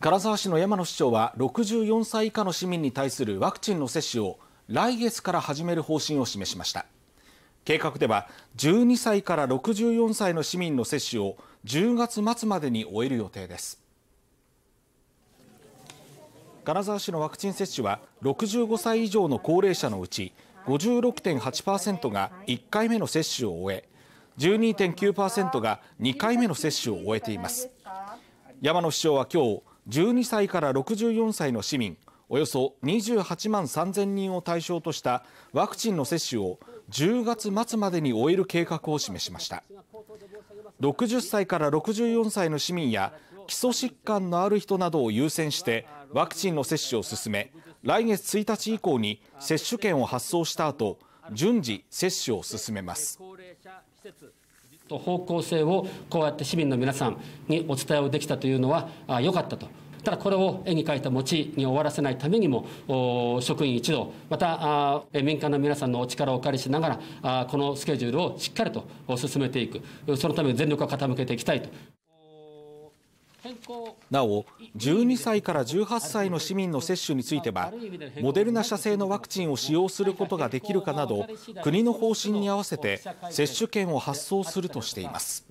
金沢市の山野市長は64歳以下の市民に対するワクチンの接種を来月から始める方針を示しました計画では12歳から64歳の市民の接種を10月末までに終える予定です金沢市のワクチン接種は65歳以上の高齢者のうち56.8%が1回目の接種を終え12.9%が2回目の接種を終えています山野市長は今日12歳から64歳の市民およそ28万3000人を対象としたワクチンの接種を10月末までに終える計画を示しました60歳から64歳の市民や基礎疾患のある人などを優先してワクチンの接種を進め来月1日以降に接種券を発送した後順次接種を進めます方向性をこうやって市民の皆さんにお伝えをできたというのは良かったと。ただこれを絵に描いた餅に終わらせないためにも職員一同また民間の皆さんのお力をお借りしながらこのスケジュールをしっかりと進めていくそのために全力を傾けていきたいと。なお12歳から18歳の市民の接種についてはモデルナ社製のワクチンを使用することができるかなど国の方針に合わせて接種券を発送するとしています。